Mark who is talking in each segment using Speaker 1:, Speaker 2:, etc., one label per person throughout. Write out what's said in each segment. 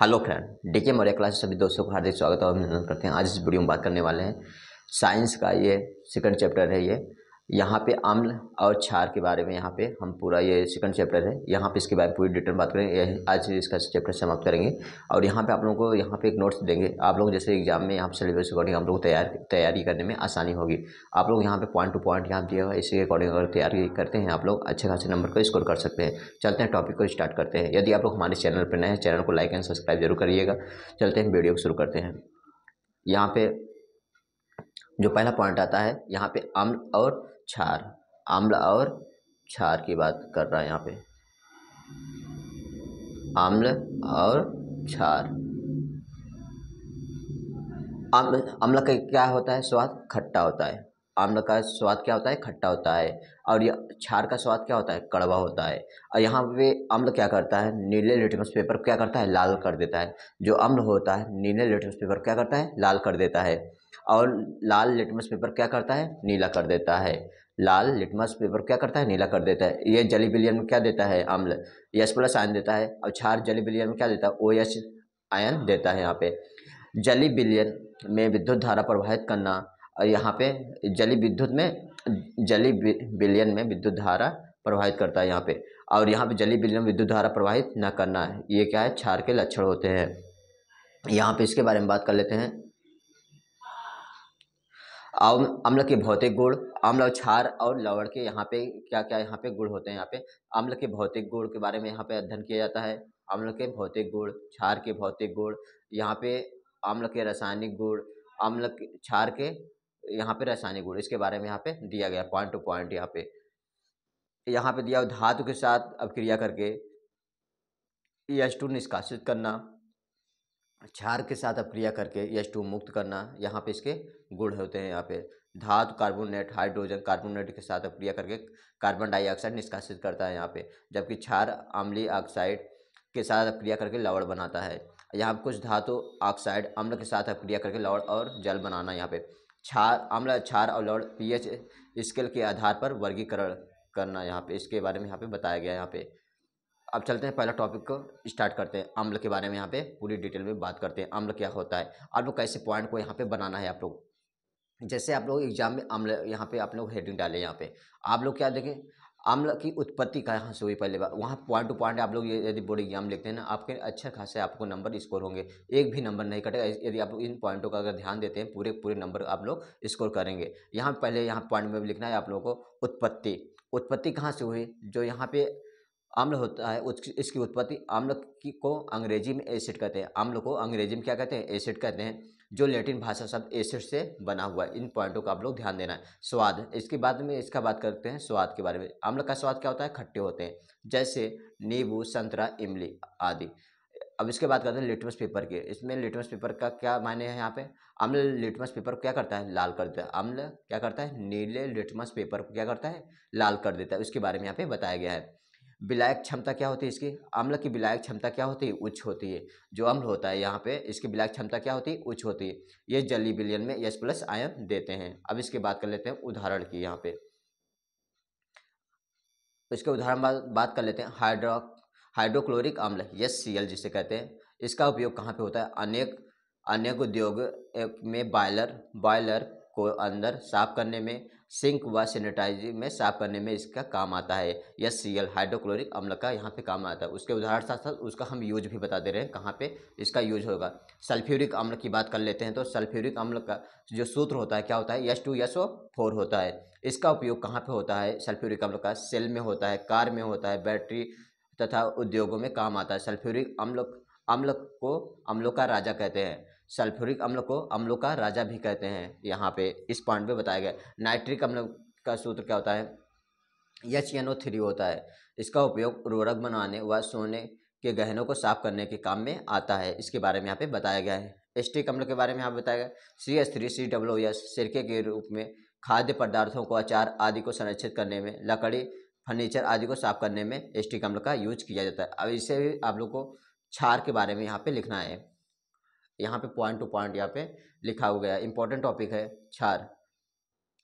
Speaker 1: Hello friend DK Maurya class सभी दोस्तों को हार्दिक स्वागत और अभिनंदन करते हैं आज इस वीडियो में बात करने वाले हैं साइंस का ये सेकंड चैप्टर है ये यहाँ पे अम्ल और क्षार के बारे में यहाँ पे हम पूरा ये सेकंड चैप्टर है यहाँ पे इसके बारे में पूरी डिटेल बात करेंगे आज इसका चैप्टर समाप्त करेंगे और यहाँ पे आप लोगों को यहाँ पे एक नोट्स देंगे आप लोग जैसे एग्जाम में यहाँ पे सिलेबस अकॉर्डिंग आप लोग तैयार तैयारी करने में आसानी होगी आप लोग यहाँ पर पॉइंट टू पॉइंट यहाँ दिया हुआ इसके अकॉर्डिंग अगर तैयारी करते हैं आप लोग अच्छे खासे नंबर को स्कोर कर सकते हैं चलते हैं टॉपिक को स्टार्ट करते हैं यदि आप लोग हमारे चैनल पर नए हैं चैनल को लाइक एंड सब्सक्राइब जरूर करिएगा चलते हैं वीडियो को शुरू करते हैं यहाँ पर जो पहला पॉइंट आता है यहाँ पे अम्ल और क्षार आम्ल और क्षार की बात कर रहा है यहाँ पे आम्ल और क्षार आम्ल का क्या होता है स्वाद खट्टा होता है आम्ल का स्वाद क्या होता है खट्टा होता है और यह क्षार का स्वाद क्या होता है कड़वा होता है और यहाँ पे अम्ल क्या करता है नीले लिटमस पेपर क्या करता है लाल कर देता है जो अम्ल होता है नीले लिटमस पेपर क्या करता है लाल कर देता है और लाल लिटमस पेपर क्या करता है नीला कर देता है लाल लिटमस पेपर क्या करता है नीला कर देता है ये जली बिलियन में क्या देता है अम्ल यश प्लस आयन देता है और क्षार जली बिलियन में क्या देता है ओ एच आयन देता है यहाँ पे जली बिलियन में विद्युत धारा प्रवाहित करना और यहाँ पे जली विद्युत में जली बिलियन में विद्युत धारा प्रवाहित करता है यहाँ पे और यहाँ पे जली बिलियन विद्युत धारा प्रवाहित न करना है ये क्या है छार के लक्षण होते हैं यहाँ पे इसके बारे में बात कर लेते हैं अम्ल के भौतिक गुण अम्ल और क्षार और लवण के यहाँ पे क्या क्या यहाँ पे गुण होते हैं यहाँ पे अम्ल के भौतिक गुण के बारे में यहाँ पे अध्ययन किया जाता है अम्ल के भौतिक गुण क्षार के भौतिक गुण यहाँ पे अम्ल के रासायनिक गुण अम्ल क्षार के यहाँ पे रासायनिक गुण इसके बारे में यहाँ पे दिया गया पॉइंट टू पॉइंट यहाँ पे यहाँ पे दिया धातु के साथ अब क्रिया करके एस टू निष्कासित करना क्षार के साथ अप्रिया करके एच टू मुक्त करना यहाँ पे इसके गुण होते हैं यहाँ पे धातु कार्बोनेट हाइड्रोजन कार्बोनेट के साथ अप्रिया करके कार्बन डाइऑक्साइड निष्कासित करता है यहाँ पे जबकि क्षार आम्ली ऑक्साइड के साथ अप्रिया करके लवण बनाता है यहाँ कुछ धातु ऑक्साइड अम्ल के साथ अप्रिया करके लवण और जल बनाना यहाँ पे क्षार अम्ल क्षार और लवण पी स्केल के आधार पर वर्गीकरण करना यहाँ पे इसके बारे में यहाँ पे बताया गया यहाँ पे अब चलते हैं पहला टॉपिक को स्टार्ट करते हैं अम्ल के बारे में यहाँ पे पूरी डिटेल में बात करते हैं अम्ल क्या होता है आप लोग कैसे पॉइंट को यहाँ पे बनाना है आप लोग जैसे आप लोग एग्जाम में अम्ल यहाँ पे आप लोग हेडिंग डालें यहाँ पे आप लोग क्या देखें अम्ल की उत्पत्ति कहाँ से हुई पहले बार वहाँ पॉइंट टू पॉइंट आप लोग यदि बोर्ड एग्जाम लिखते हैं ना आपके अच्छा खासा आपको नंबर स्कोर होंगे एक भी नंबर नहीं कटेगा यदि आप इन पॉइंटों का अगर ध्यान देते हैं पूरे पूरे नंबर आप लोग स्कोर करेंगे यहाँ पहले यहाँ पॉइंट में लिखना है आप लोगों को उत्पत्ति उत्पत्ति कहाँ से हुई जो यहाँ पे आम्ल होता है इसकी उत्पत्ति आम्ल की को अंग्रेजी में एसिड कहते हैं आम्ल को अंग्रेजी में क्या कहते हैं एसिड कहते हैं जो लैटिन भाषा शब्द एसिड से बना हुआ है इन पॉइंटों का आप लोग ध्यान देना है स्वाद इसके बाद में इसका बात करते हैं स्वाद के बारे में आम्ल का स्वाद क्या होता है खट्टे होते हैं जैसे नींबू संतरा इमली आदि अब इसके बात करते हैं लिटमस पेपर के इसमें लिटमस पेपर का क्या मायने है यहाँ पे अम्ल लिटमस पेपर क्या करता है लाल कर देता है अम्ल क्या करता है नीले लिटमस पेपर को क्या करता है लाल कर देता है उसके बारे में यहाँ पे बताया गया है विलायक क्षमता क्या होती है इसकी अम्ल की विलायक क्षमता क्या होती है उच्च होती है जो अम्ल होता है यहाँ पे इसकी विलायक क्षमता क्या होती है उच्च होती है ये जली बिलियन में यश प्लस आयन देते हैं अब इसकी बात कर लेते हैं उदाहरण की यहाँ पे इसके उदाहरण बात कर लेते हैं हाइड्रो हाइड्रोक्लोरिक अम्ल यस सी एल जिसे कहते हैं इसका उपयोग कहाँ पे होता है अनेक अनेक उद्योग में बॉयलर बॉयलर को अंदर साफ करने में सिंक व सैनिटाइजिंग में साफ करने में इसका काम आता है यस सी एल हाइड्रोक्लोरिक अम्ल का यहाँ पे काम आता है उसके उदाहरण साथ साथ उसका हम यूज भी बता दे रहे हैं कहाँ पे इसका यूज होगा सल्फ्यूरिक अम्ल की बात कर लेते हैं तो सल्फ्यूरिक अम्ल का जो सूत्र होता है क्या होता है yes two yes O four होता है इसका उपयोग कहाँ पर होता है सल्फ्यूरिक अम्ल का सेल में होता है कार में होता है बैटरी तथा उद्योगों में काम आता है सल्फ्यूरिक अम्ल अम्ल को अम्लों का राजा कहते हैं सल्फ्यूरिक अम्ल को अम्लों का राजा भी कहते हैं यहाँ पे इस पॉइंट पे बताया गया नाइट्रिक अम्ल का सूत्र क्या होता है एच एन ओ थ्री होता है इसका उपयोग उर्वरक बनाने व सोने के गहनों को साफ करने के काम में आता है इसके बारे में यहाँ पे बताया गया है एस्टिक अम्ल के बारे में यहाँ बताया गया C S three C W S सिरके के रूप में खाद्य पदार्थों को अचार आदि को संरक्षित करने में लकड़ी फर्नीचर आदि को साफ करने में एस्टिक अम्ल का यूज किया जाता है अब इसे भी आप लोग को छार के बारे में यहाँ पे लिखना है यहाँ पे पॉइंट टू पॉइंट यहाँ पे लिखा हुआ गया इंपॉर्टेंट टॉपिक है छार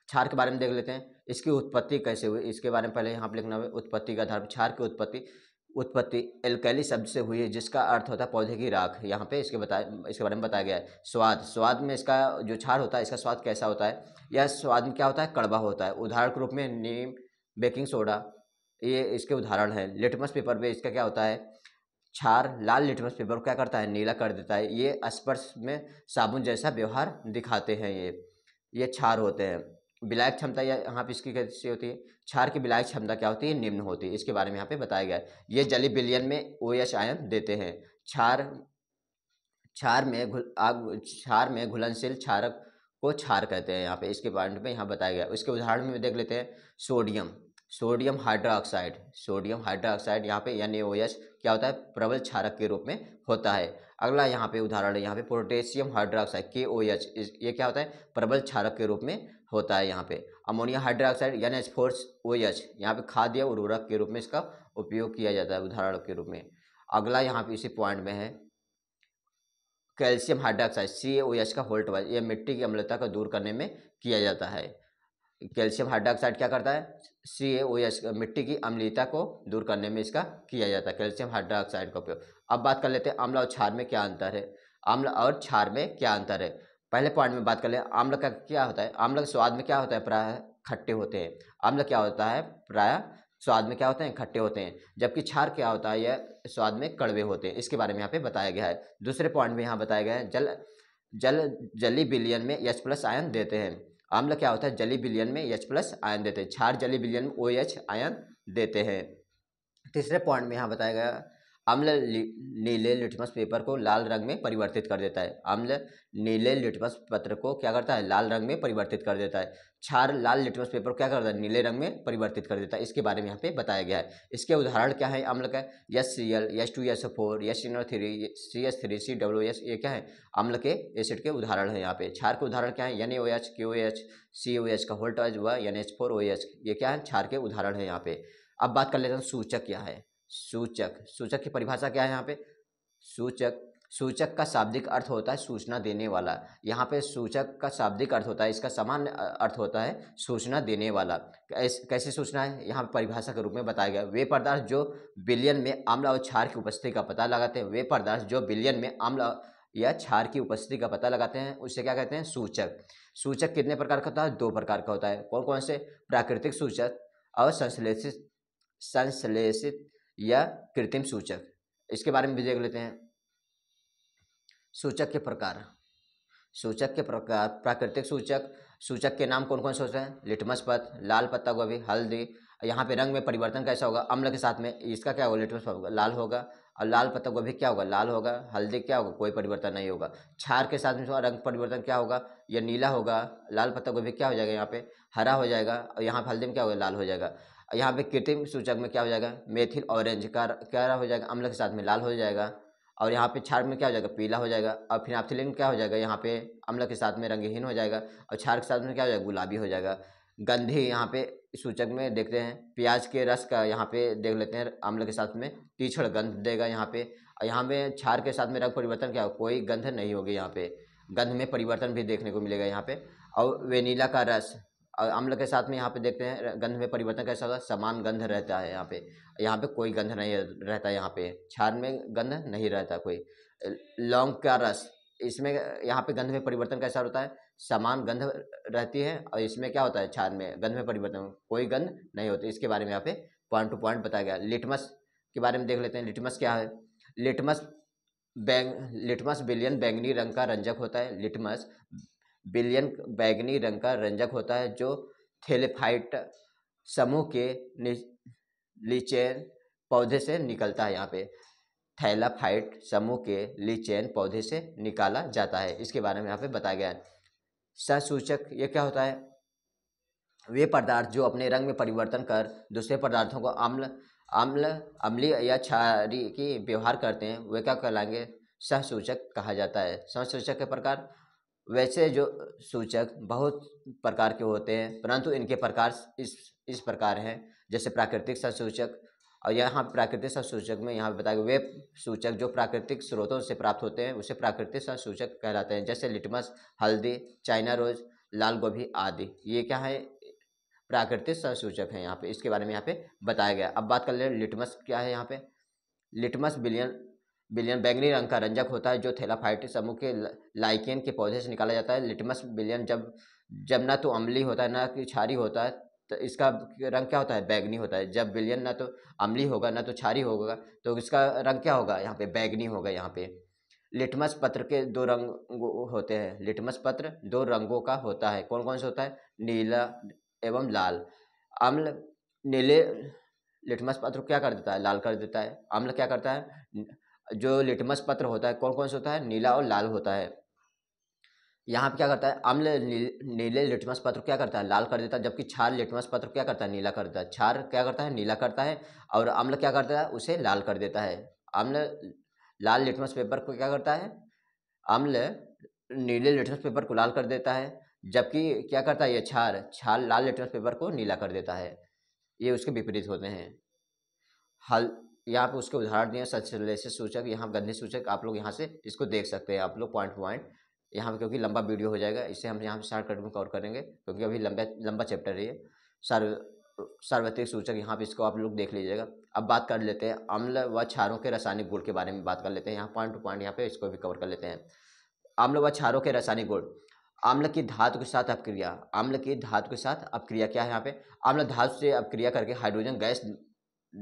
Speaker 1: छार के बारे में देख लेते हैं इसकी उत्पत्ति कैसे हुई इसके बारे में पहले यहाँ पे लिखना उत्पत्ति के आधार पर छार की उत्पत्ति उत्पत्ति एल्कैली शब्द से हुई है जिसका अर्थ होता है पौधे की राख यहाँ पे इसके बताया इसके बारे में बताया गया है स्वाद स्वाद में इसका जो छार होता है इसका स्वाद कैसा होता है यह स्वाद में क्या होता है कड़वा होता है उदाहरण के रूप में नीम बेकिंग सोडा ये इसके उदाहरण है लिटमस पेपर में इसका क्या होता है क्षार लाल लिटमस पेपर क्या करता है नीला कर देता है ये स्पर्श में साबुन जैसा व्यवहार दिखाते हैं ये ये क्षार होते हैं विलायक क्षमता यहाँ पे इसकी कैसी होती है क्षार की विलायक क्षमता क्या होती है निम्न होती है इसके बारे में यहाँ पे बताया गया है ये जली बिलियन में ओ एच आयन देते हैं क्षार क्षार में घुल आग क्षार में घुलनशील क्षारक को क्षार कहते हैं यहाँ पे इसके पॉइंट में यहाँ बताया गया उसके उदाहरण में देख लेते हैं sodium sodium hydroxide sodium hydroxide यहाँ पे एन क्या होता है प्रबल क्षारक के रूप में होता है अगला यहाँ पे उदाहरण है यहाँ पे पोटेशियम हाइड्रोक्साइड के ओ एच ये क्या होता है प्रबल क्षारक के रूप में होता है यहाँ पे ammonia hydroxide N H force O H यहाँ पे खाद्य उर्वरक के रूप में इसका उपयोग किया जाता है उदाहरण के रूप में अगला यहाँ पे इसी पॉइंट में है calcium hydroxide C O H का होल्ट वाइज यह मिट्टी की अम्लता को दूर करने में किया जाता है कैल्शियम हाइड्रोक्साइड क्या करता है सी ए ओ एच मिट्टी की अम्लीयता को दूर करने में इसका किया जाता है कैल्शियम हाइड्रोक्साइड का उपयोग अब बात कर लेते हैं आम्ल और क्षार में क्या अंतर है आम्ल और क्षार में क्या अंतर है पहले पॉइंट में बात कर ले आम्ल का क्या होता है आम्ल के स्वाद में क्या होता है प्राय खट्टे होते हैं आम्ल क्या होता है प्राय स्वाद में क्या होते हैं खट्टे होते हैं जबकि क्षार क्या होता है यह स्वाद में कड़वे होते हैं इसके बारे में यहाँ पे बताया गया है दूसरे पॉइंट में यहाँ बताया गया है जल जल जली बिलियन में एच प्लस आयन देते हैं आम्ल क्या होता है जली बिलियन में एच प्लस आयन देते हैं क्षार जली बिलियन में ओ एच आयन देते हैं तीसरे पॉइंट में यहाँ बताया गया अम्ल नीले लिटमस पेपर को लाल रंग में परिवर्तित कर देता है अम्ल नीले लिटमस पत्र को क्या करता है लाल रंग में परिवर्तित कर देता है छार लाल लिटमस पेपर को क्या करता है नीले रंग में परिवर्तित कर देता है इसके बारे में यहाँ पे बताया गया है इसके उदाहरण क्या है अम्ल का yes C L S two S four yes in three C S three C W S ये क्या है अम्ल के एसिड के उदाहरण है यहाँ पे छार के उदाहरण क्या है एन ओ एच के O H C O H का होल्टज हुआ N H four O H ये क्या है छार के उदाहरण है यहाँ पे अब बात कर लेते हैं सूचक क्या है सूचक सूचक की परिभाषा क्या है यहाँ पे सूचक सूचक का शाब्दिक अर्थ होता है सूचना देने वाला यहाँ पे सूचक का शाब्दिक अर्थ होता है इसका सामान्य अर्थ होता है सूचना देने वाला कैसे सूचना है यहाँ परिभाषा के रूप में बताया गया वे पदार्थ जो बिलियन में अम्ल और क्षार की उपस्थिति का पता लगाते हैं वे पदार्थ जो बिलियन में अम्ल या क्षार की उपस्थिति का पता लगाते हैं उसे क्या कहते हैं सूचक सूचक कितने प्रकार का होता है दो प्रकार का होता है कौन कौन से प्राकृतिक सूचक और संश्लेषित संश्लेषित या कृत्रिम सूचक इसके बारे में भी देख लेते हैं सूचक के प्रकार सूचक के प्रकार प्राकृतिक सूचक सूचक के नाम कौन कौन से होते हैं लिटमस पत्र लाल पत्ता गोभी हल्दी यहाँ पे रंग में परिवर्तन कैसा होगा अम्ल के साथ में इसका क्या होगा लिटमस होगा लाल होगा और लाल पत्ता गोभी क्या होगा लाल होगा हल्दी क्या होगा कोई परिवर्तन नहीं होगा छार के साथ में रंग परिवर्तन क्या होगा या नीला होगा लाल पत्ता गोभी क्या हो जाएगा यहाँ पे हरा हो जाएगा और यहाँ पर हल्दी में क्या होगा लाल हो जाएगा यहाँ पे कृत्रिम सूचक में क्या हो जाएगा मेथिल ऑरेंज का क्या हो जाएगा अम्ल के साथ में लाल हो जाएगा और यहाँ पे क्षार में क्या हो जाएगा पीला हो जाएगा और फिर फिनाप्थिलिन क्या हो जाएगा यहाँ पे अम्ल के साथ में रंगहीन हो जाएगा और क्षार के साथ में क्या हो जाएगा गुलाबी हो जाएगा गंधी यहाँ पे सूचक में देखते हैं प्याज के रस का यहाँ पे देख लेते हैं अम्ल के साथ में तीछड़ गंध देगा यहाँ पे और यहाँ पे क्षार के साथ में रंग परिवर्तन क्या होगा कोई गंध नहीं होगी यहाँ पे गंध में परिवर्तन भी देखने को मिलेगा यहाँ पे और वेनीला का रस और अम्ल के साथ में यहाँ पे देखते हैं गंध में परिवर्तन कैसा होगा समान गंध रहता है यहाँ पे यहाँ पे कोई गंध नहीं रहता यहाँ पे छान में गंध नहीं रहता कोई लौंग का रस इसमें यहाँ पे गंध में परिवर्तन कैसा होता है समान गंध रहती है और इसमें क्या होता है छान में गंध में परिवर्तन कोई गंध नहीं होती इसके बारे में यहाँ पे पॉइंट टू पॉइंट बताया गया लिटमस के बारे में देख लेते हैं लिटमस क्या है लिटमस बैंग लिटमस बिलियन बैंगनी रंग का रंजक होता है लिटमस बिलियन बैगनी रंग का रंजक होता है जो थेलेफाइट समूह के लीचेन पौधे से निकलता है यहाँ पे थैलाफाइट समूह के लीचेन पौधे से निकाला जाता है इसके बारे में यहाँ पे बताया गया है सूचक ये क्या होता है वे पदार्थ जो अपने रंग में परिवर्तन कर दूसरे पदार्थों को अम्ल अम्ल अम्लीय या क्षारी की व्यवहार करते हैं वे क्या कहलाएंगे सहसूचक कहा जाता है सहसूचक के प्रकार वैसे जो सूचक बहुत प्रकार के होते हैं परंतु इनके प्रकार इस इस प्रकार हैं जैसे प्राकृतिक संसूचक और यहाँ प्राकृतिक संसूचक में यहाँ बताया गया वे सूचक जो प्राकृतिक स्रोतों से प्राप्त होते हैं उसे प्राकृतिक संसूचक कहलाते हैं जैसे लिटमस हल्दी चाइना रोज लाल गोभी आदि ये क्या है प्राकृतिक सूचक है यहाँ पे इसके बारे में यहाँ पे बताया गया अब बात कर ले लिटमस क्या है यहाँ पे लिटमस बिलियन बिलियन बैंगनी रंग का रंजक होता है जो थेलाफाइटिस समूह के लाइकेन के पौधे से निकाला जाता है लिटमस बिलियन जब जब ना तो अम्ली होता है ना कि छारी होता है तो इसका रंग क्या होता है बैगनी होता है जब बिलियन ना तो अम्ली होगा ना तो छारी होगा तो इसका रंग क्या होगा यहाँ पे बैगनी होगा यहाँ पे लिटमस पत्र के दो रंग होते हैं लिटमस पत्र दो रंगों का होता है कौन कौन सा होता है नीला एवं लाल अम्ल नीले लिटमस पत्र क्या कर देता है लाल कर देता है अम्ल क्या करता है जो लिटमस पत्र होता है कौन कौन सा होता है नीला और लाल होता है यहाँ पे क्या करता है अम्ल नीले लिटमस पत्र क्या करता है लाल कर देता है जबकि छार लिटमस पत्र क्या करता है नीला कर देता है छार क्या करता है नीला करता है और अम्ल क्या करता है उसे लाल कर देता है अम्ल लाल लिटमस पेपर को क्या करता है अम्ल नीले लिटमस पेपर को लाल कर देता है जबकि क्या करता है ये छार छार लाल लिटमस पेपर को नीला कर देता है ये उसके विपरीत होते हैं हल यहाँ पे उसके उदाहरण दिए संश्लेषित सूचक यहाँ गंधे सूचक आप लोग यहाँ से इसको देख सकते हैं आप लोग पॉइंट पॉइंट यहाँ पर क्योंकि लंबा वीडियो हो जाएगा इसे हम यहाँ पे शार्ट कट में कवर करेंगे क्योंकि अभी लंबा लंबा चैप्टर है सर्व सार्वत्रिक सूचक यहाँ पे इसको आप लोग देख लीजिएगा अब बात कर लेते हैं अम्ल व क्षारों के रासायनिक गुण के बारे में बात कर लेते हैं यहाँ पॉइंट टू पॉइंट यहाँ पे इसको भी कवर कर लेते हैं अम्ल व क्षारों के रासायनिक गुण आम्ल की धातु के साथ अपक्रिया आम्ल की धातु के साथ अपक्रिया क्या है यहाँ पे आम्ल धातु से अपक्रिया करके हाइड्रोजन गैस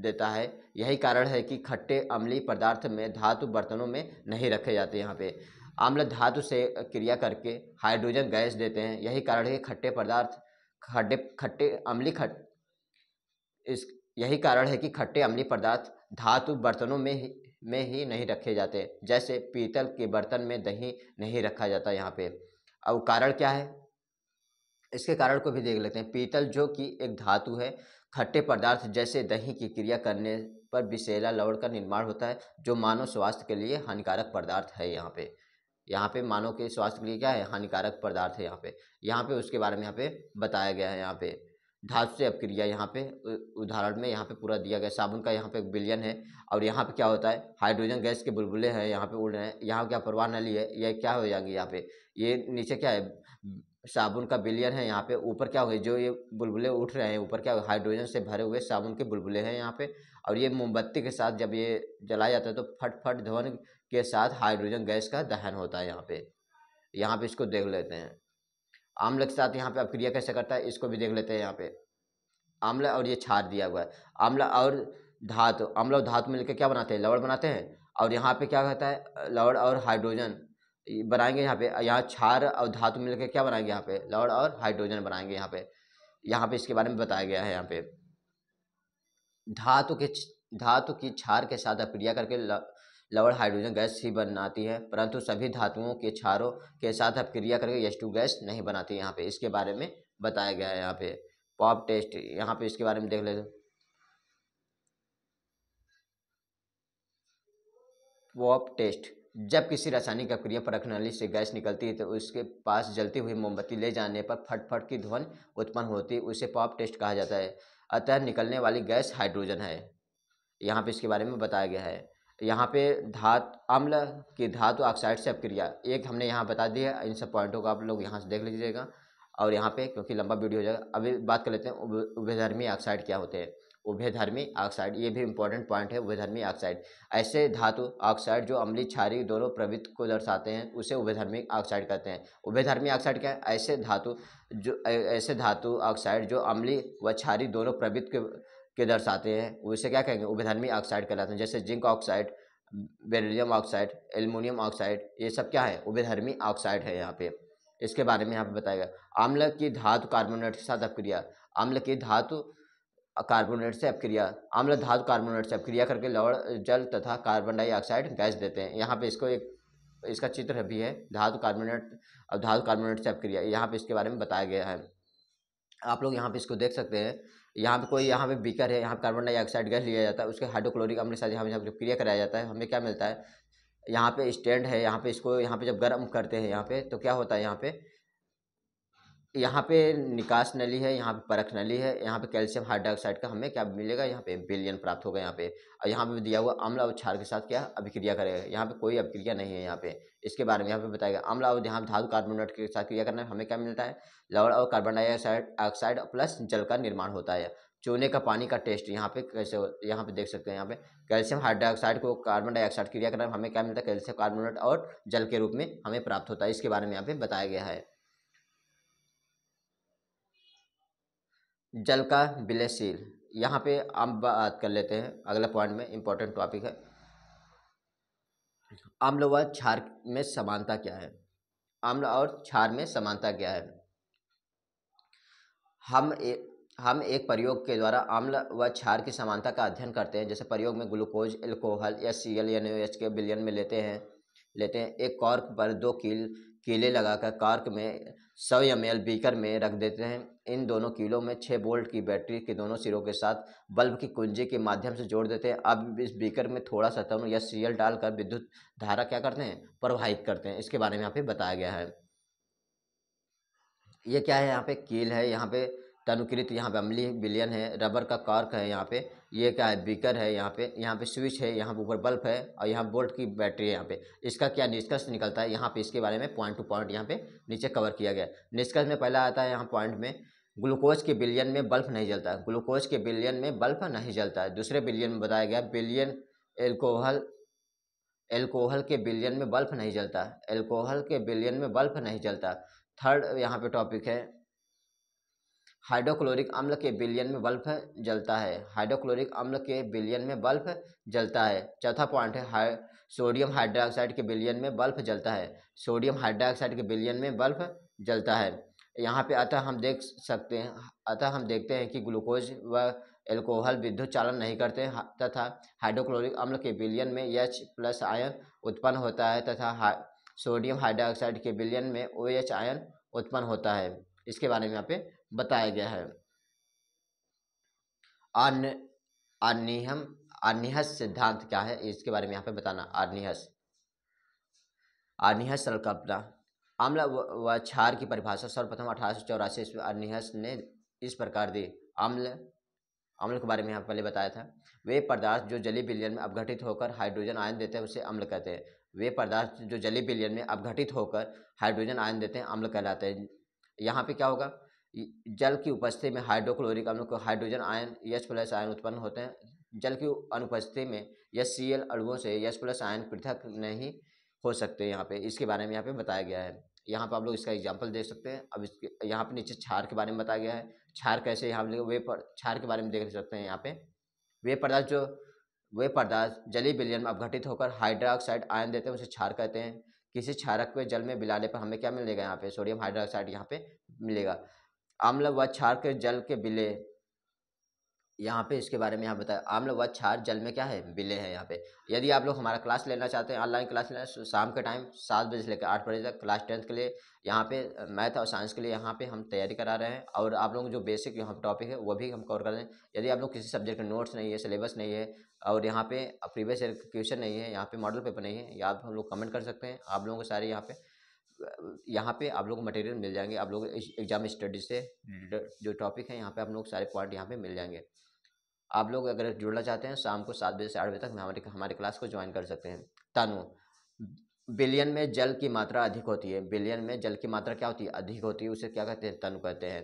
Speaker 1: देता है यही कारण है कि खट्टे अम्ली पदार्थ में धातु बर्तनों में नहीं रखे जाते यहाँ पे आम्ल धातु से क्रिया करके हाइड्रोजन गैस देते हैं यही कारण है कि खट्टे पदार्थ खड्डे खट्टे अम्ली खट इस यही कारण है कि खट्टे अम्ली पदार्थ धातु बर्तनों में ही में ही नहीं रखे जाते जैसे पीतल के बर्तन में दही नहीं रखा जाता यहाँ पे अब कारण क्या है इसके कारण को भी देख लेते हैं पीतल जो कि एक धातु है खट्टे पदार्थ जैसे दही की क्रिया करने पर विषैला लवण का निर्माण होता है जो मानव स्वास्थ्य के लिए हानिकारक पदार्थ है यहाँ पे यहाँ पे मानव के स्वास्थ्य के लिए क्या है हानिकारक पदार्थ है यहाँ पे यहाँ पे उसके बारे में यहाँ पे बताया गया है यहाँ पे धातु से अपक्रिया यहाँ पे उदाहरण में यहाँ पे पूरा दिया गया साबुन का यहाँ पे बिलियन है और यहाँ पे क्या होता है हाइड्रोजन गैस के बुलबुले हैं यहाँ पे उड़ रहे हैं यहाँ क्या परवाह नली है ये क्या हो जाएंगे यहाँ पे ये नीचे क्या है साबुन का बिलियन है यहाँ पे ऊपर क्या हुए जो ये बुलबुले उठ रहे हैं ऊपर क्या हुए हाइड्रोजन से भरे हुए साबुन के बुलबुले हैं यहाँ पे और ये मोमबत्ती के साथ जब ये जलाया जाता है तो फट फट ध्वन के साथ हाइड्रोजन गैस का दहन होता है यहाँ पे यहाँ पे इसको देख लेते हैं आमले के साथ यहाँ पे अपक्रिया कैसे करता है इसको भी देख लेते हैं यहाँ पे आमला और ये छार दिया हुआ है आमला और धातु आमला और धातु मिलकर क्या बनाते हैं लवड़ बनाते हैं और यहाँ पे क्या कहता है लवड़ और हाइड्रोजन बनाएंगे यहाँ पे यहाँ क्षार और धातु मिलकर क्या बनाएंगे यहाँ पे लौड़ और हाइड्रोजन बनाएंगे यहाँ पे यहाँ पे इसके बारे में बताया गया है यहाँ पे धातु के धातु की क्षार के साथ अप्रिया करके लवड़ हाइड्रोजन गैस ही बनाती है परंतु सभी धातुओं के क्षारों के साथ अपक्रिया करके एच गैस नहीं बनाती यहाँ पे इसके बारे में बताया गया है यहाँ पे पॉप टेस्ट यहाँ पे इसके बारे में देख लेते पॉप टेस्ट जब किसी रासायनिक अक्रिया परख से गैस निकलती है तो उसके पास जलती हुई मोमबत्ती ले जाने पर फटफट की ध्वन उत्पन्न होती है उसे पॉप टेस्ट कहा जाता है अतः निकलने वाली गैस हाइड्रोजन है यहाँ पे इसके बारे में बताया गया है यहाँ पे धात अम्ल की धातु ऑक्साइड से अपक्रिया एक हमने यहाँ बता दिया है इन सब पॉइंटों को आप लोग यहाँ से देख लीजिएगा और यहाँ पे क्योंकि लंबा वीडियो हो जाएगा अभी बात कर लेते हैं उभधर्मी ऑक्साइड क्या होते हैं उभयधर्मी ऑक्साइड ये भी इंपॉर्टेंट पॉइंट है उभयधर्मी ऑक्साइड ऐसे धातु ऑक्साइड जो अम्ली क्षारी दोनों प्रवृत्ति को दर्शाते हैं उसे उभयधर्मी ऑक्साइड कहते हैं उभयधर्मी ऑक्साइड क्या है ऐसे धातु जो ऐसे धातु ऑक्साइड जो अम्ली व क्षारी दोनों प्रवृत्ति के, के दर्शाते हैं उसे क्या कहेंगे उभयधर्मी ऑक्साइड कहलाते हैं जैसे zinc oxide beryllium oxide aluminium oxide ये सब क्या है उभयधर्मी ऑक्साइड है यहाँ पे इसके बारे में यहाँ पे बताएगा अम्ल की धातु कार्बोनेट के साथ अपक्रिया अम्ल की धातु कार्बोनेट से अपक्रिया आम्ल धातु कार्बोनेट से अपक्रिया करके लवण जल तथा कार्बन डाइऑक्साइड गैस देते हैं यहाँ पे इसको एक इसका चित्र भी है धातु कार्बोनेट अब धातु कार्बोनेट से अपक्रिया यहाँ पे इसके बारे में बताया गया है आप लोग यहाँ पे इसको देख सकते हैं यहाँ पे कोई यहाँ पे बीकर है यहाँ कार्बन डाइऑक्साइड गैस लिया जाता है उसके हाइड्रोक्लोरिक अम्ल के साथ यहाँ पर जब कराया जाता है हमें क्या मिलता है यहाँ पे स्टैंड है यहाँ पे इसको यहाँ पे जब गर्म करते हैं यहाँ पे तो क्या होता है यहाँ पे यहाँ पे निकास नली है यहाँ पे परख नली है यहाँ पे कैल्शियम हाइड का हमें क्या मिलेगा यहाँ पे बेलियन प्राप्त होगा यहाँ पे और यहाँ पे दिया हुआ अम्ला और क्षार के साथ क्या अभिक्रिया करेगा यहाँ पे कोई अभिक्रिया नहीं है यहाँ पे इसके बारे में यहाँ पे बताएगा अम्ला और यहाँ धातु कार्बोनेट के साथ क्रिया करना हमें क्या मिलता है लवड़ और कार्बन डाइऑक्साइड ऑक्साइड प्लस जल का निर्माण होता है चूने का पानी का टेस्ट यहाँ पे कैसे यहाँ पे देख सकते हैं यहाँ पे कैल्शियम हाइड्रोक्साइड को कार्बन डाइऑक्साइड क्रिया करना हमें क्या मिलता है कैल्शियम कार्बोनेट और जल के रूप में हमें प्राप्त होता है इसके बारे में यहाँ पे बताया गया है जल का विलयशील यहाँ पे हम बात कर लेते हैं अगला पॉइंट में इम्पोर्टेंट टॉपिक है आम्ल व क्षार में समानता क्या है आम्ल और क्षार में समानता क्या है हम ए, हम एक प्रयोग के द्वारा आम्ल व क्षार की समानता का अध्ययन करते हैं जैसे प्रयोग में ग्लूकोज एल्कोहल या सी एल एन एच के बिलियन में लेते हैं लेते हैं एक कॉर्क पर दो कील कीले लगाकर कार्क में सौ एम बीकर में रख देते हैं इन दोनों कीलों में छः बोल्ट की बैटरी के दोनों सिरों के साथ बल्ब की कुंजी के माध्यम से जोड़ देते हैं अब इस बीकर में थोड़ा सा तम या सीएल डालकर विद्युत धारा क्या करते हैं प्रवाहित करते हैं इसके बारे में यहाँ पे बताया गया है ये क्या है यहाँ पे कील है यहाँ पे तनुकृत यहाँ पे अमली बिलियन है रबर का कार्क है यहाँ पे ये क्या है बीकर है यहाँ पे यहाँ पे स्विच है यहाँ पे ऊपर बल्ब है और यहाँ बोल्ट की बैटरी है यहाँ पे इसका क्या निष्कर्ष निकलता है यहाँ पे इसके बारे में पॉइंट टू पॉइंट यहाँ पे नीचे कवर किया गया निष्कर्ष में पहला आता है यहाँ पॉइंट में ग्लूकोज के बिलियन में बल्ब नहीं जलता ग्लूकोज के बिलियन में बल्ब नहीं जलता दूसरे बिलियन में बताया गया बिलियन एल्कोहल एल्कोहल के बिलियन में बल्ब नहीं जलता एल्कोहल के बिलियन में बल्ब नहीं जलता थर्ड यहाँ पे टॉपिक है हाइड्रोक्लोरिक अम्ल के बिलियन में बल्ब जलता है हाइड्रोक्लोरिक अम्ल के बिलियन में बल्ब जलता है चौथा पॉइंट है हाँ, सोडियम हाइड्रोक्साइड के बिलियन में बल्ब जलता है सोडियम हाइड्रोक्साइड के बिलियन में बल्ब जलता है यहाँ पे अतः हम देख सकते हैं अतः हम देखते हैं कि ग्लूकोज व एल्कोहल विद्युत चालन नहीं करते तथा हाइड्रोक्लोरिक अम्ल के बिलियन में एच प्लस आयन उत्पन्न होता है तथा हा, सोडियम हाइड्रोक्साइड के बिलियन में ओ OH एच आयन उत्पन्न होता है इसके बारे में यहाँ पे बताया गया है अन्य अनिहम अनिहस सिद्धांत क्या है इसके बारे में यहाँ पे बताना अनिहस अनिहस संकल्पना आमला व क्षार की परिभाषा सर्वप्रथम अठारह सौ चौरासी ईस्वी अनिहस ने इस प्रकार दी अम्ल अम्ल के बारे में यहाँ पहले बताया था वे पदार्थ जो जली बिलियन में अपघटित होकर हाइड्रोजन आयन देते हैं उसे अम्ल कहते हैं वे पदार्थ जो जली बिलियन में अपघटित होकर हाइड्रोजन आयन देते हैं अम्ल कहलाते हैं यहाँ पे क्या होगा जल की उपस्थिति में हाइड्रोक्लोरिक अम्ल को hydrogen ion H plus ion उत्पन्न होते हैं जल की अनुपस्थिति में यस सी एल अड़ुओं से यश प्लस आयन पृथक नहीं हो सकते यहाँ पे इसके बारे में यहाँ पे बताया गया है यहाँ पर आप लोग इसका एग्जाम्पल देख सकते हैं अब इसके यहाँ पे नीचे छार के बारे में बताया गया है छार कैसे यहाँ लोग वे पर छार के बारे में देख सकते हैं यहाँ पे वे पदार्थ जो वे पदार्थ जली बिलियन में अपघटित होकर हाइड्रोक्साइड आयन देते हैं उसे छार कहते हैं किसी क्षारक के जल में मिलाने पर हमें क्या मिलेगा यहाँ पे सोडियम हाइड्रोक्साइड यहाँ पे मिलेगा आम्ल व क्षार के जल के बिले यहाँ पे इसके बारे में यहाँ बताया आम्ल व छार जल में क्या है बिले हैं यहाँ पे यदि आप लोग हमारा क्लास लेना चाहते हैं ऑनलाइन क्लास लेना शाम के टाइम सात बजे से लेकर आठ बजे तक क्लास टेंथ के लिए यहाँ पे मैथ और साइंस के लिए यहाँ पे हम तैयारी करा रहे हैं और आप लोगों जो बेसिक यहाँ टॉपिक है वो भी हम कवर कर रहे हैं यदि आप लोग किसी सब्जेक्ट के नोट्स नहीं है सिलेबस नहीं है और यहाँ पे प्रीवियस ईयर क्वेश्चन नहीं है यहाँ पे मॉडल पेपर नहीं है या आप हम लोग कमेंट कर सकते हैं आप लोगों को सारे यहाँ पे यहाँ पे आप लोग को मटेरियल मिल जाएंगे आप लोग एग्जाम स्टडी से हम्म। जो टॉपिक है यहाँ पे आप लोग सारे पॉइंट यहाँ पे मिल जाएंगे आप लोग अगर जुड़ना चाहते हैं शाम को सात बजे से आठ बजे तक हमारे हमारे क्लास को ज्वाइन कर सकते हैं तानु बिलियन में जल की मात्रा अधिक होती है बिलियन में जल की मात्रा क्या होती है अधिक होती है उसे क्या कहते हैं तनु कहते हैं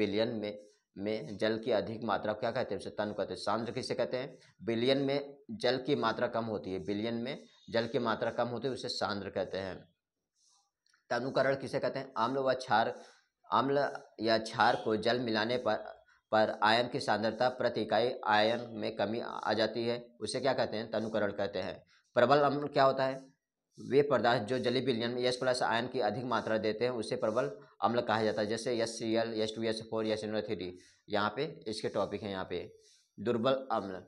Speaker 1: बिलियन में में जल की अधिक मात्रा क्या कहते हैं उसे तनु कहते हैं सांद्र किसे कहते हैं बिलियन में जल की मात्रा कम होती है बिलियन में जल की मात्रा कम होती है उसे सांद्र कहते हैं तनुकरण किसे कहते हैं आम्ल व क्षार आम्ल या क्षार को जल मिलाने पर पर आयन की सांद्रता प्रति इकाई आयन में कमी आ जाती है उसे क्या कहते हैं तनुकरण कहते हैं प्रबल अम्ल क्या होता है वे पदार्थ जो जली विलियन में एस प्लस आयन की अधिक मात्रा देते हैं उसे प्रबल अम्ल कहा जाता है जैसे S C L S two S four S N three यहाँ पे इसके टॉपिक हैं यहाँ पे दुर्बल अम्ल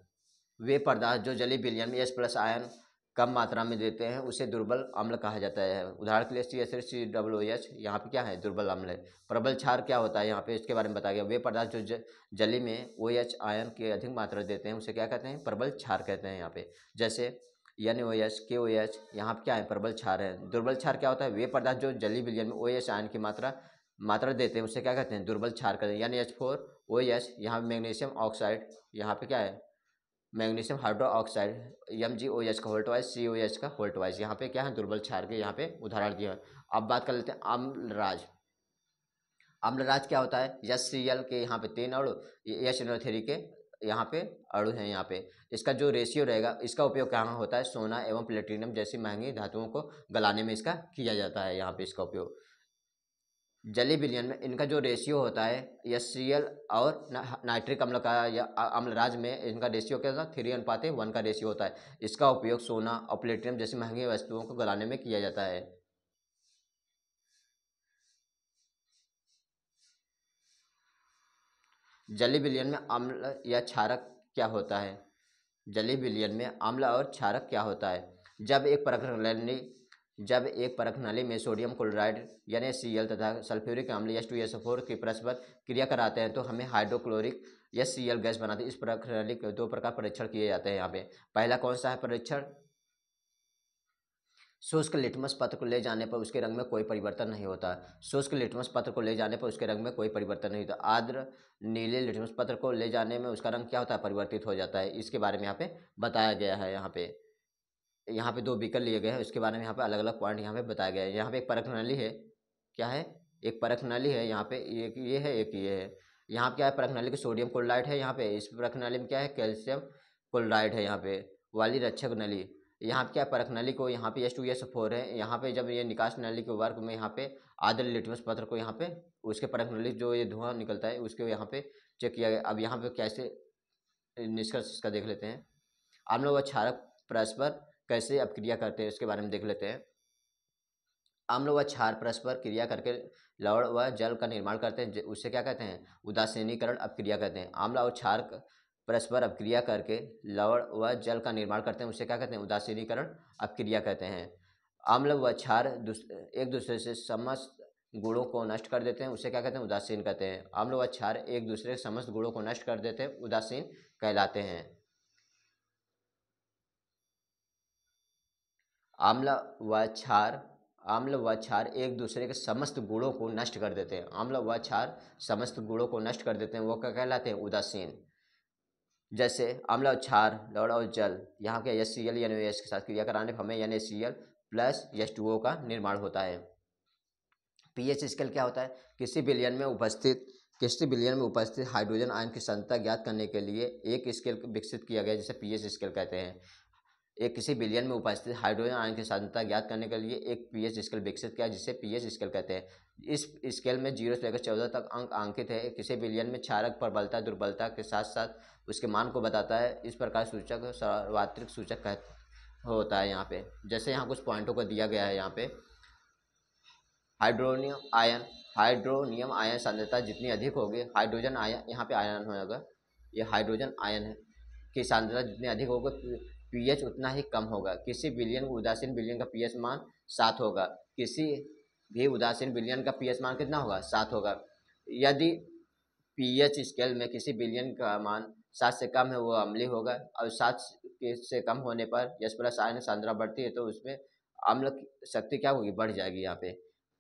Speaker 1: वे पदार्थ जो जली बिलियन में एस प्लस आयन कम मात्रा में देते हैं उसे दुर्बल अम्ल कहा जाता है उदाहरण के लिए C S C W H यहाँ पर क्या है दुर्बल अम्ल है प्रबल क्षार क्या होता है यहाँ पे इसके बारे में बताया गया वे पदार्थ जो जली में ओ एच आयन की अधिक मात्रा देते हैं उसे क्या कहते हैं प्रबल क्षार कहते हैं यहाँ पे जैसे एन ओ एच के ओ एच यहाँ पर क्या है प्रबल क्षार है दुर्बल क्षार क्या होता है वे पदार्थ जो जली विलियन में ओ एच आयन की मात्रा मात्रा देते हैं उसे क्या कहते हैं दुर्बल क्षार कहते हैं N H four O H यहाँ मैग्नीशियम ऑक्साइड यहाँ पर क्या है magnesium hydroxide M G O H का Holt twice C O H का होल्ट वाइज यहाँ पे क्या है दुर्बल क्षार के यहाँ पे उदाहरण दिया है अब बात कर लेते हैं अम्लराज अम्लराज क्या होता है यस सी एल के यहाँ पे तीन अड़ु एच एन थ्री के यहाँ पे अड़ु हैं यहाँ पे इसका जो रेशियो रहेगा इसका उपयोग कहाँ होता है सोना एवं प्लेटिनियम जैसी महंगी धातुओं को गलाने में इसका किया जाता है यहाँ पे इसका उपयोग जली बिलियन में इनका जो रेशियो होता है यस सी एल और नाइट्रिक अम्ल का या अम्लराज में इनका रेशियो क्या होता है थ्री अनुपाते वन का रेशियो होता है इसका उपयोग सोना और प्लेटिनियम जैसी महंगी वस्तुओं को गलाने में किया जाता है जली बिलियन में अम्ल या क्षारक क्या होता है जली बिलियन में अम्ल और क्षारक क्या होता है जब एक प्रकृति जब एक परख नाली में सोडियम क्लोराइड यानी सी एल तथा सल्फ्यूरिक अम्ल एस टू एस फोर की परस्पर क्रिया कराते हैं तो हमें hydrochloric S C L gas बनाते हैं इस परख नाली के दो प्रकार परीक्षण किए जाते हैं यहाँ पे पहला कौन सा है परीक्षण शुष्क लिटमस पत्र को ले जाने पर उसके रंग में कोई परिवर्तन नहीं होता शुष्क लिटमस पत्र को ले जाने पर उसके रंग में कोई परिवर्तन नहीं होता आर्द्र नीले लिटमस पत्र को ले जाने में उसका रंग क्या होता है परिवर्तित हो जाता है इसके बारे में यहाँ पे बताया गया है यहाँ पे यहाँ पे दो व्हीकल लिए गए हैं उसके बारे में यहाँ पे अलग अलग पॉइंट यहाँ पे बताया गया है यहाँ पे एक परख नली है क्या है एक परख नली है यहाँ पे एक ये है एक ये है यहाँ पे क्या है परख नली की सोडियम क्लोराइड है यहाँ पे इस परख नली में क्या है कैल्शियम क्लोराइड है यहाँ पे वाली रक्षक नली यहाँ पे क्या है परख नली को यहाँ पे एस टू एस फोर है यहाँ पे जब ये निकास नली के वर्ग में यहाँ पे आदर लिटमस पत्र को यहाँ पे उसके परख नली जो ये धुआं निकलता है उसके यहाँ पे चेक किया गया अब यहाँ पे कैसे निष्कर्ष का देख लेते हैं आम्ल व क्षारक परस्पर कैसे अब क्रिया करते हैं इसके बारे में देख लेते हैं अम्ल व क्षार परस्पर क्रिया करके लवण व जल का निर्माण करते हैं उससे क्या कहते हैं उदासीनीकरण अपक्रिया कहते हैं आम्ल और क्षार परस्पर अपक्रिया करके लवण व जल का निर्माण करते हैं उसे क्या कहते हैं उदासीनीकरण अपक्रिया कहते हैं आम्ल व क्षार एक दूसरे से समस्त गुणों को नष्ट कर देते हैं उसे क्या कहते हैं उदासीन कहते हैं आम्ल व क्षार एक दूसरे समस्त गुणों को नष्ट कर देते हैं उदासीन कहलाते हैं आम्ल व क्षार आम्ल व क्षार एक दूसरे के समस्त गुणों को नष्ट कर देते हैं आम्ल व क्षार समस्त गुणों को नष्ट कर देते हैं वो क्या कहलाते हैं उदासीन जैसे आम्ल और क्षार लवण और जल यहाँ के एस सी एल यानी एस के साथ क्रिया कराने पर हमें यानी C L plus S two O का निर्माण होता है पी एच स्केल क्या होता है किसी बिलियन में उपस्थित किसी बिलियन में उपस्थित हाइड्रोजन आयन की संता ज्ञात करने के लिए एक स्केल विकसित किया गया जिसे पी एच स्केल कहते हैं एक किसी बिलियन में उपस्थित हाइड्रोजन आयन की सांद्रता ज्ञात करने के लिए एक पीएच स्केल विकसित किया जिसे पीएच स्केल कहते हैं इस स्केल में जीरो से लेकर चौदह तक अंक अंकित है किसी बिलियन में क्षारक प्रबलता दुर्बलता के साथ साथ उसके मान को बताता है इस प्रकार सूचक सर्वात्रिक सूचक कह होता है यहाँ पे जैसे यहाँ कुछ पॉइंटों को दिया गया है यहाँ पे हाइड्रोनियम आयन हाइड्रोनियम आयन सांद्रता जितनी अधिक होगी हाइड्रोजन आयन यहाँ पे आयन होगा ये हाइड्रोजन आयन है कि सांद्रता जितनी अधिक होगी पीएच उतना ही कम होगा किसी बिलियन उदासीन बिलियन का पीएच मान सात होगा किसी भी उदासीन बिलियन का पीएच मान कितना होगा सात होगा यदि पीएच स्केल में किसी बिलियन का मान सात से कम है वो अम्ली होगा और सात से कम होने पर यश प्लस आयन सांद्रा बढ़ती है तो उसमें अम्ल शक्ति क्या होगी बढ़ जाएगी यहाँ पे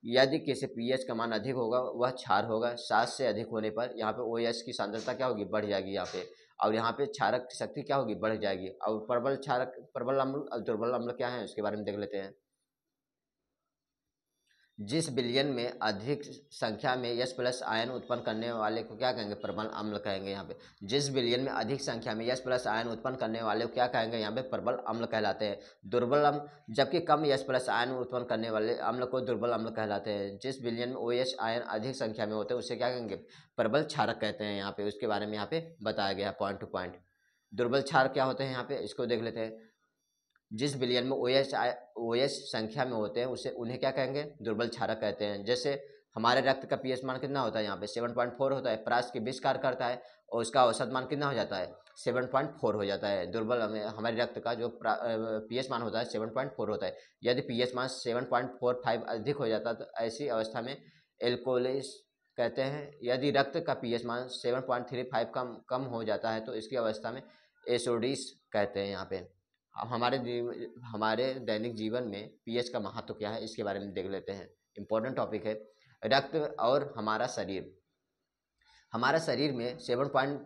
Speaker 1: यदि किसी पी का मान अधिक होगा वह क्षार होगा सात से अधिक होने पर यहाँ पे ओ एस की सांद्रता क्या होगी बढ़ जाएगी यहाँ पे और यहाँ पे क्षारक शक्ति क्या होगी बढ़ जाएगी और प्रबल क्षारक प्रबल अम्ल और दुर्बल अम्ल क्या है उसके बारे में देख लेते हैं जिस बिलियन में अधिक संख्या में यस प्लस आयन उत्पन्न करने वाले को क्या कहेंगे प्रबल अम्ल कहेंगे यहाँ पे जिस बिलियन में अधिक संख्या में यस प्लस आयन उत्पन्न करने वाले को क्या कहेंगे यहाँ पे प्रबल अम्ल कहलाते हैं दुर्बल अम्ल जबकि कम यस प्लस आयन उत्पन्न करने वाले अम्ल को दुर्बल अम्ल कहलाते हैं जिस बिलियन में ओ एच आयन अधिक संख्या में होते हैं उसे क्या कहेंगे प्रबल क्षारक कहते हैं यहाँ पे उसके बारे में यहाँ पे बताया गया है पॉइंट टू पॉइंट दुर्बल क्षार क्या होते हैं यहाँ पे इसको देख लेते हैं जिस बिलियन में ओ एस ओ एस संख्या में होते हैं उसे उन्हें क्या कहेंगे दुर्बल क्षारक कहते हैं जैसे हमारे रक्त का पीएच मान कितना होता है यहाँ पे सेवन पॉइंट फोर होता है प्रास के बीस कार्य करता है और उसका औसत मान कितना हो जाता है सेवन पॉइंट फोर हो जाता है दुर्बल हमें हमारे रक्त का जो पीएच मान होता है सेवन पॉइंट फोर होता है यदि पीएच मान सेवन पॉइंट फोर फाइव अधिक हो जाता है तो ऐसी अवस्था में एल्कोलिस कहते हैं यदि रक्त का एच मान सेवन पॉइंट थ्री फाइव कम कम हो जाता है तो इसकी अवस्था में एसोडिस कहते हैं यहाँ पर अब हमारे हमारे दैनिक जीवन में पीएच का महत्व क्या है इसके बारे में देख लेते हैं इम्पोर्टेंट टॉपिक है रक्त और हमारा शरीर हमारा शरीर में सेवन पॉइंट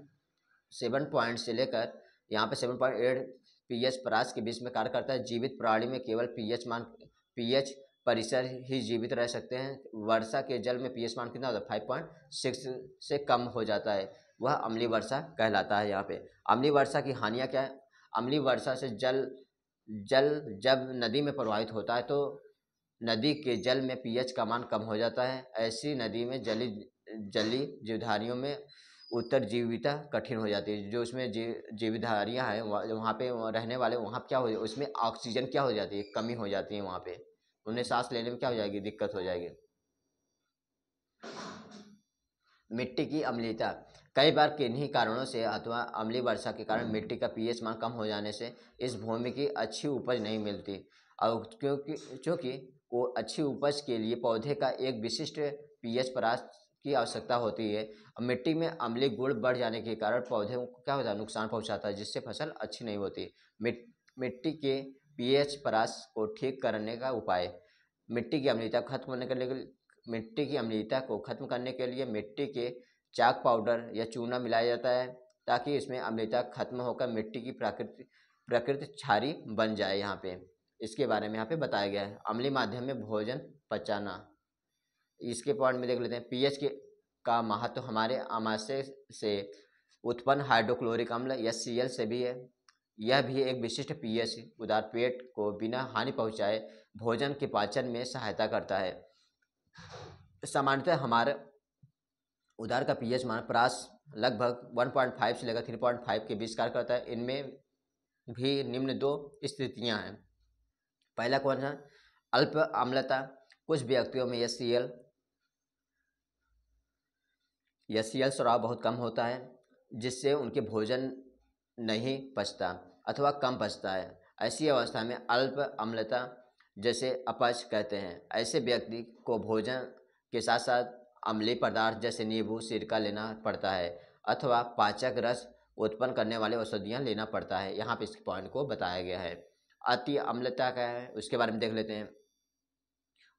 Speaker 1: सेवन पॉइंट से लेकर यहाँ पे seven point eight P H परास के बीच में कार्य करता है जीवित प्राणी में केवल पी एच मान पी एच परिसर ही जीवित रह सकते हैं वर्षा के जल में पी एच मान कितना होता है फाइव पॉइंट सिक्स से कम हो जाता है वह अमली वर्षा कहलाता है यहाँ पे अमली वर्षा की हानियाँ क्या है अमली वर्षा से जल जल जब नदी में प्रवाहित होता है तो नदी के जल में पीएच का मान कम हो जाता है ऐसी नदी में जली जली जीवधारियों में उत्तर जीविता कठिन हो जाती है जो उसमें जीव जीवधारियाँ हैं वहाँ पे रहने वाले वहाँ क्या हो उसमें ऑक्सीजन क्या हो जाती है कमी हो जाती है वहाँ पे उन्हें सांस लेने में क्या हो जाएगी दिक्कत हो जाएगी मिट्टी की अम्लीता कई बार किन्हीं कारणों से अथवा अमली वर्षा के कारण मिट्टी का पीएच मान कम हो जाने से इस भूमि की अच्छी उपज नहीं मिलती और क्योंकि चूँकि वो अच्छी उपज के लिए पौधे का एक विशिष्ट पीएच पराश की आवश्यकता होती है मिट्टी में अमली गुड़ बढ़ जाने के कारण पौधे को क्या होता है नुकसान पहुँचाता है जिससे फसल अच्छी नहीं होती मिट, मिट्टी के पी एच को ठीक करने का उपाय मिट्टी की अम्लीयता खत्म करने के लिए मिट्टी की अमलीता को खत्म करने के लिए मिट्टी के चाक पाउडर या चूना मिलाया जाता है ताकि इसमें अम्लता खत्म होकर मिट्टी की प्राकृतिक प्रकृति छारी बन जाए यहाँ पे इसके बारे में यहाँ पे बताया गया है अमली माध्यम में भोजन पचाना इसके पॉइंट में देख लेते हैं पीएच के का महत्व तो हमारे अमाशय से उत्पन्न हाइड्रोक्लोरिक अम्ल या सी से भी है यह भी एक विशिष्ट पीएच उदार पेट को बिना हानि पहुँचाए भोजन के पाचन में सहायता करता है सामान्यतः हमारे उधार का पीएच मान प्रास लगभग 1.5 से लेकर 3.5 के बीच कार्य करता है इनमें भी निम्न दो स्थितियां हैं पहला कौन सा अल्प अम्लता कुछ व्यक्तियों में एस सी एल एस बहुत कम होता है जिससे उनके भोजन नहीं पचता अथवा कम पचता है ऐसी अवस्था में अल्प अम्लता जैसे अपच कहते हैं ऐसे व्यक्ति को भोजन के साथ साथ अम्लीय पदार्थ जैसे नींबू सिरका लेना पड़ता है अथवा पाचक रस उत्पन्न करने वाले औषधियाँ लेना पड़ता है यहाँ पर इस पॉइंट को बताया गया है अति अम्लता का है उसके बारे में देख लेते हैं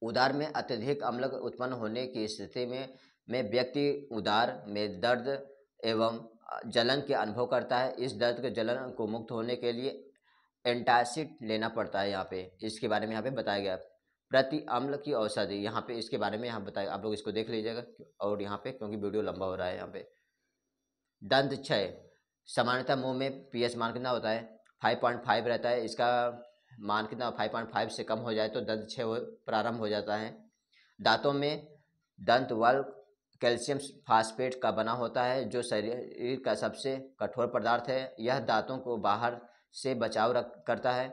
Speaker 1: उदार में अत्यधिक अम्ल उत्पन्न होने की स्थिति में में व्यक्ति उदार में दर्द एवं जलन के अनुभव करता है इस दर्द के जलन को मुक्त होने के लिए एंटासिड लेना पड़ता है यहाँ पे इसके बारे में यहाँ पे बताया गया प्रति अम्ल की औषधि यहाँ पे इसके बारे में यहाँ बताए आप लोग इसको देख लीजिएगा और यहाँ पे क्योंकि वीडियो लंबा हो रहा है यहाँ पे दंत क्षय सामान्यतः मुंह में पीएच मान कितना होता है फाइव पॉइंट फाइव रहता है इसका मान कितना फाइव पॉइंट फाइव से कम हो जाए तो दंत क्षय प्रारंभ हो जाता है दांतों में दंत वल कैल्शियम फास्फेट का बना होता है जो शरीर का सबसे कठोर पदार्थ है यह दांतों को बाहर से बचाव रख करता है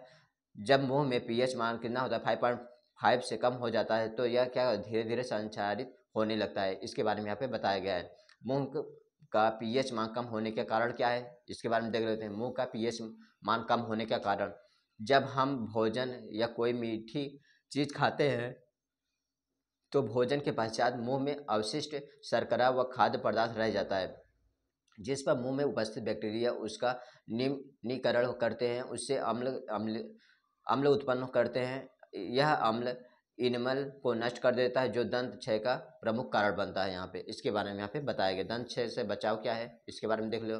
Speaker 1: जब मुंह में पीएच मान कितना होता है फाइव पॉइंट फाइव से कम हो जाता है तो यह क्या धीरे धीरे संचारित होने लगता है इसके बारे में यहाँ पे बताया गया है मुंह का पीएच मान कम होने के कारण क्या है इसके बारे में देख लेते हैं मुंह का पीएच मान कम होने के कारण जब हम भोजन या कोई मीठी चीज़ खाते हैं तो भोजन के पश्चात मुंह में अवशिष्ट शर्करा व खाद्य पदार्थ रह जाता है जिस पर मुंह में उपस्थित बैक्टीरिया उसका निम्नीकरण करते हैं उससे अम्ल अम्ल अम्ल उत्पन्न करते हैं यह अम्ल इनमल को नष्ट कर देता है जो दंत क्षय का प्रमुख कारण बनता है यहाँ पे इसके बारे में यहाँ पे बताया गया दंत क्षय से बचाव क्या है इसके बारे में देख लो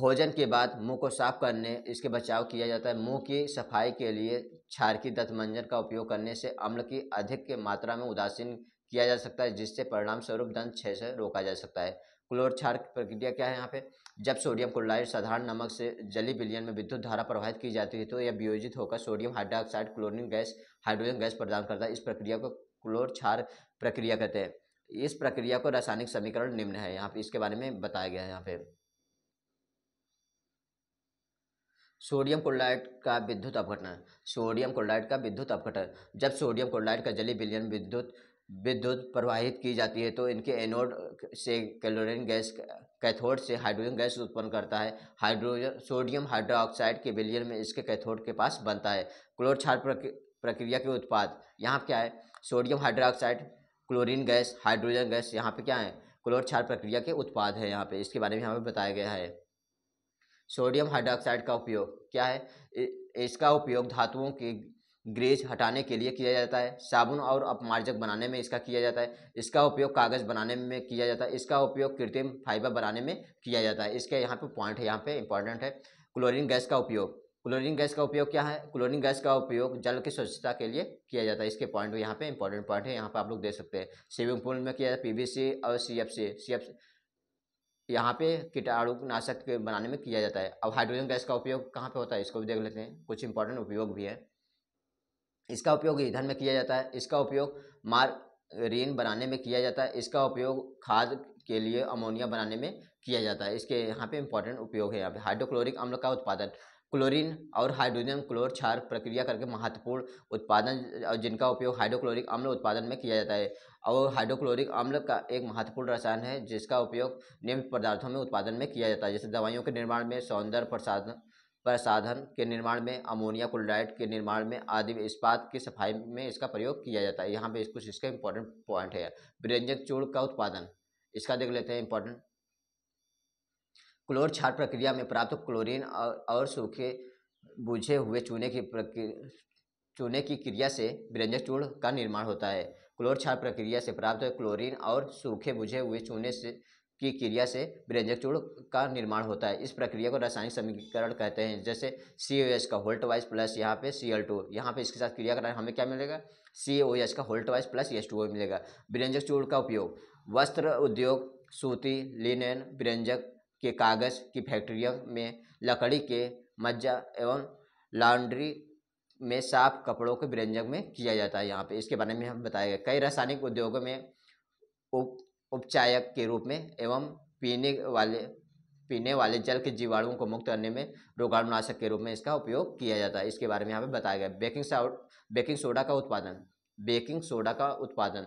Speaker 1: भोजन के बाद मुंह को साफ करने इसके बचाव किया जाता है मुंह की सफाई के लिए क्षार की दत्तमंजन का उपयोग करने से अम्ल की अधिक मात्रा में उदासीन किया जा सकता है जिससे परिणाम स्वरूप दंत क्षय से रोका जा सकता है क्लोर क्षार प्रक्रिया क्या है यहाँ पे जब सोडियम क्लोराइड साधारण नमक से जली बिलियन में विद्युत धारा प्रवाहित की जाती है तो यह वियोजित होकर sodium hydroxide chlorine gas hydrogen gas प्रदान करता है इस प्रक्रिया को क्लोर क्षार प्रक्रिया कहते हैं इस प्रक्रिया को रासायनिक समीकरण निम्न है यहाँ पे इसके बारे में बताया गया है यहाँ पे सोडियम क्लोराइड का विद्युत अपघटन सोडियम क्लोराइड का विद्युत अपघटन जब सोडियम क्लोराइड का जली बिलियन विद्युत विद्युत प्रवाहित की जाती है तो इनके एनोड से क्लोरीन गैस कैथोड से हाइड्रोजन गैस उत्पन्न करता है हाइड्रोजन सोडियम हाइड्रोक्साइड के विलियन में इसके कैथोड के पास बनता है क्लोर क्षार प्रक्रिया के उत्पाद यहाँ क्या है sodium hydroxide chlorine gas hydrogen gas यहाँ पे क्या है क्लोर क्षार प्रक्रिया के उत्पाद है यहाँ पे इसके बारे में यहाँ पे बताया गया है सोडियम हाइड्रोक्साइड का उपयोग क्या है इसका उपयोग धातुओं की ग्रेज हटाने के लिए किया जाता है साबुन और अपमार्जक बनाने में इसका किया जाता है इसका उपयोग कागज़ बनाने में किया जाता है इसका उपयोग कृत्रिम फाइबर बनाने में किया जाता है इसके यहाँ पे पॉइंट है यहाँ पे इंपॉर्टेंट है क्लोरीन गैस का उपयोग क्लोरीन गैस का उपयोग क्या है क्लोरीन गैस का उपयोग जल की स्वच्छता के लिए किया जाता है इसके पॉइंट यहाँ पे इंपॉर्टेंट पॉइंट है यहाँ पे आप लोग देख सकते हैं स्विमिंग पूल में किया जाता है पीवीसी और सी एफ यहाँ पे कीटाणुनाशक बनाने में किया जाता है अब हाइड्रोजन गैस का उपयोग कहाँ पे होता है इसको भी देख लेते हैं कुछ इंपॉर्टेंट उपयोग भी है इसका उपयोग ईंधन में किया जाता है इसका उपयोग मार्गरीन बनाने में किया जाता है इसका उपयोग खाद के लिए अमोनिया बनाने में किया जाता है इसके यहाँ पे इंपॉर्टेंट उपयोग है यहाँ पे हाइड्रोक्लोरिक अम्ल का उत्पादन क्लोरीन और हाइड्रोजन क्लोर क्षार प्रक्रिया करके महत्वपूर्ण उत्पादन और जिनका उपयोग हाइड्रोक्लोरिक अम्ल उत्पादन में किया जाता है और हाइड्रोक्लोरिक अम्ल का एक महत्वपूर्ण रसायन है जिसका उपयोग निम्न पदार्थों में उत्पादन में किया जाता है जैसे दवाइयों के निर्माण में सौंदर्य प्रसाधन पर साधन के निर्माण में अमोनिया क्लोराइड के निर्माण में आदि इस्पात की सफाई में इसका प्रयोग किया जाता है यहाँ पे कुछ इसका इंपॉर्टेंट पॉइंट है व्यंजक चूर्ण का उत्पादन इसका देख लेते हैं इंपॉर्टेंट क्लोर छाट प्रक्रिया में प्राप्त क्लोरीन और सूखे बुझे हुए चूने की प्रक्रिया चूने की क्रिया से व्यंजक चूर्ण का निर्माण होता है क्लोर छाट प्रक्रिया से प्राप्त क्लोरीन और सूखे बुझे हुए चूने से की क्रिया से व्यंजक चूर्ण का निर्माण होता है इस प्रक्रिया को रासायनिक समीकरण कहते हैं जैसे सी ओ एच का होल्ट वाइज प्लस यहाँ पे सी एल टू यहाँ पे इसके साथ क्रिया करना हमें क्या मिलेगा सी ओ एच का Holt twice plus H two O मिलेगा व्यंजक चूर्ण का उपयोग वस्त्र उद्योग सूती लिनेन व्यंजक के कागज़ की फैक्ट्रियों में लकड़ी के मज्जा एवं लॉन्ड्री में साफ कपड़ों के व्यंजक में किया जाता है यहाँ पे इसके बारे में हम बताएगा कई रासायनिक उद्योगों में उप उपचायक के रूप में एवं पीने वाले पीने वाले जल के जीवाणुओं को मुक्त करने में रोगाणुनाशक के रूप में इसका उपयोग किया जाता है इसके बारे में यहाँ पे बताया गया बेकिंग बेकिंग सोडा का उत्पादन बेकिंग सोडा का उत्पादन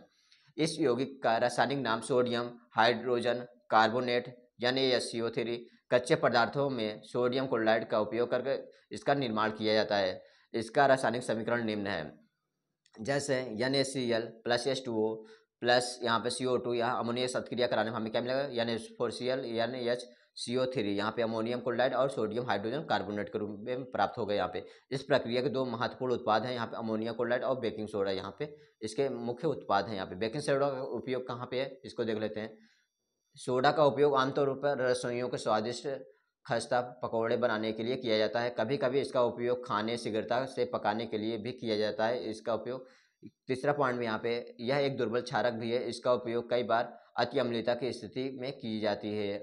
Speaker 1: इस यौगिक का रासायनिक नाम सोडियम हाइड्रोजन कार्बोनेट यानी या सी ओ थ्री कच्चे पदार्थों में सोडियम क्लोराइड का उपयोग करके इसका निर्माण किया जाता है इसका रासायनिक समीकरण निम्न है जैसे N A C L plus S two O plus यहाँ पे सी ओ टू यहाँ अमोनिया सत्क्रिया कराने में हमें क्या मिलेगा यानी फोर सी एल यानी एच सी ओ थ्री यहाँ पे अमोनियम क्लोराइड और सोडियम हाइड्रोजन कार्बोनेट के रूप में प्राप्त हो गए यहाँ पे इस प्रक्रिया के दो महत्वपूर्ण उत्पाद हैं यहाँ पे अमोनिया क्लोराइड और बेकिंग सोडा यहाँ पे इसके मुख्य उत्पाद हैं यहाँ पे बेकिंग सोडा का उपयोग कहाँ पे है इसको देख लेते हैं सोडा का उपयोग आमतौर पर रसोइयों के स्वादिष्ट खस्ता पकौड़े बनाने के लिए किया जाता है कभी कभी इसका उपयोग खाने शीघ्रता से पकाने के लिए भी किया जाता है इसका उपयोग तीसरा पॉइंट यहाँ पे यह एक दुर्बल क्षारक भी है इसका उपयोग कई बार अति अम्लता की स्थिति में की जाती है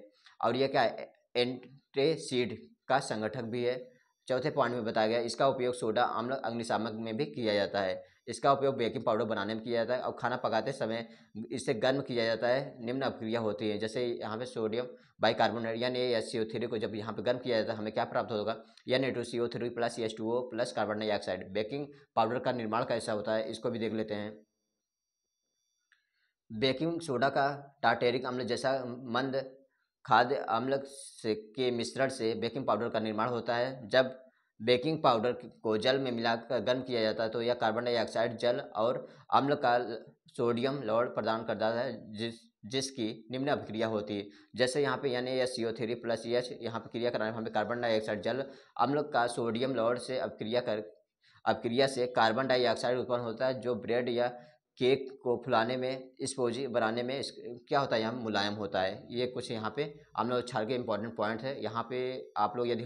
Speaker 1: और यह क्या है एंट्रेसीड का संगठक भी है चौथे पॉइंट में बताया गया इसका उपयोग सोडा अम्ल अग्निशामक में भी किया जाता है इसका उपयोग बेकिंग पाउडर बनाने में किया जाता है और खाना पकाते समय इसे गर्म किया जाता है निम्न अपक्रिया होती है जैसे यहाँ पे सोडियम बाइकार्बोनेट यानी एस सी ओ थ्री को जब यहाँ पे गर्म किया जाता है हमें क्या प्राप्त होगा यानी two C O three plus S two O plus carbon dioxide baking powder का निर्माण कैसा होता है इसको भी देख लेते हैं बेकिंग सोडा का टार्टेरिक अम्ल जैसा मंद खाद्य अम्ल से के मिश्रण से बेकिंग पाउडर का निर्माण होता है जब बेकिंग पाउडर को जल में मिलाकर गर्म किया जाता है तो यह कार्बन डाइऑक्साइड जल और अम्ल का सोडियम लवण प्रदान करता है जिस जिसकी निम्न अभिक्रिया होती है जैसे यहाँ पे यानी यह C O three plus H यहाँ पर क्रिया कराने हमें कार्बन डाइऑक्साइड जल अम्ल का सोडियम लवण से अभिक्रिया कर अभिक्रिया से कार्बन डाइऑक्साइड उत्पन्न होता है जो ब्रेड या केक को फुलाने में स्पोजी बनाने में क्या होता है यहाँ मुलायम होता है ये कुछ यहाँ पे अम्ल उछाल के इंपॉर्टेंट पॉइंट है यहाँ पे आप लोग यदि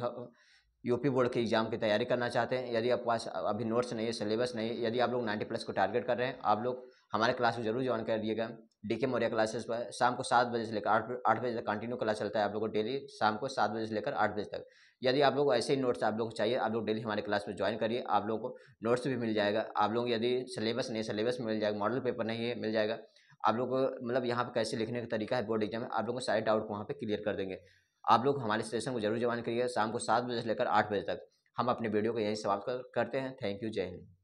Speaker 1: यूपी बोर्ड के एग्ज़ाम की तैयारी करना चाहते हैं यदि आपके पास अभी नोट्स नहीं है सिलेबस नहीं है यदि आप लोग नाइन्टी प्लस को टारगेट कर रहे हैं आप लोग हमारे क्लास में जरूर ज्वाइन दिएगा डी के मौर्या क्लासेस पर शाम को सात बजे से लेकर आठ आठ बजे तक कंटिन्यू क्लास चलता है आप लोग को डेली शाम को सात बजे से लेकर आठ बजे तक यदि आप लोग ऐसे ही नोट्स आप लोग को चाहिए आप लोग डेली हमारे क्लास में ज्वाइन करिए आप लोगों को नोट्स भी मिल जाएगा आप लोग यदि सिलेबस नहीं सिलेबस मिल जाएगा मॉडल पेपर नहीं है मिल जाएगा आप लोग मतलब यहाँ पर कैसे लिखने का तरीका है बोर्ड एग्जाम में आप लोगों को सारे डाउट वहाँ पर क्लियर कर देंगे आप लोग हमारे स्टेशन को जरूर ज्वाइन करिए शाम को सात बजे से लेकर आठ बजे तक हम अपने वीडियो को यहीं समाप्त करते हैं थैंक यू जय हिंद